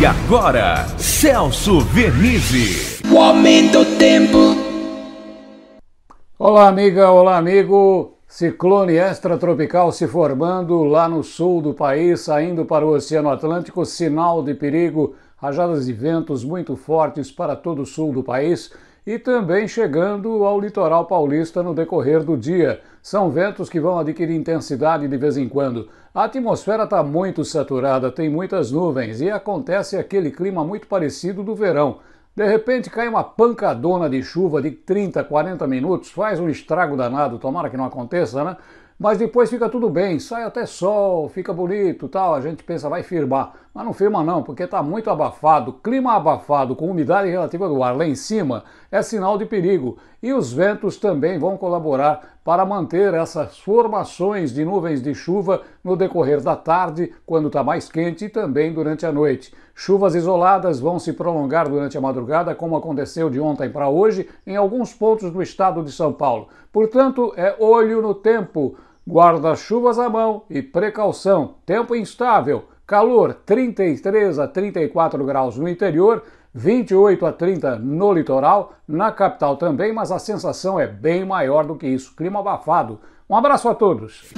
E agora, Celso Vernizzi. O aumento do tempo. Olá, amiga, olá, amigo. Ciclone extratropical se formando lá no sul do país, saindo para o Oceano Atlântico, sinal de perigo, rajadas de ventos muito fortes para todo o sul do país e também chegando ao litoral paulista no decorrer do dia. São ventos que vão adquirir intensidade de vez em quando. A atmosfera está muito saturada, tem muitas nuvens e acontece aquele clima muito parecido do verão. De repente cai uma pancadona de chuva de 30, 40 minutos, faz um estrago danado, tomara que não aconteça, né? mas depois fica tudo bem, sai até sol, fica bonito tal, a gente pensa, vai firmar, mas não firma não, porque está muito abafado, clima abafado com umidade relativa do ar lá em cima é sinal de perigo e os ventos também vão colaborar para manter essas formações de nuvens de chuva no decorrer da tarde, quando está mais quente e também durante a noite. Chuvas isoladas vão se prolongar durante a madrugada, como aconteceu de ontem para hoje em alguns pontos do estado de São Paulo. Portanto, é olho no tempo guarda-chuvas à mão e precaução. Tempo instável, calor 33 a 34 graus no interior, 28 a 30 no litoral, na capital também, mas a sensação é bem maior do que isso. Clima abafado. Um abraço a todos.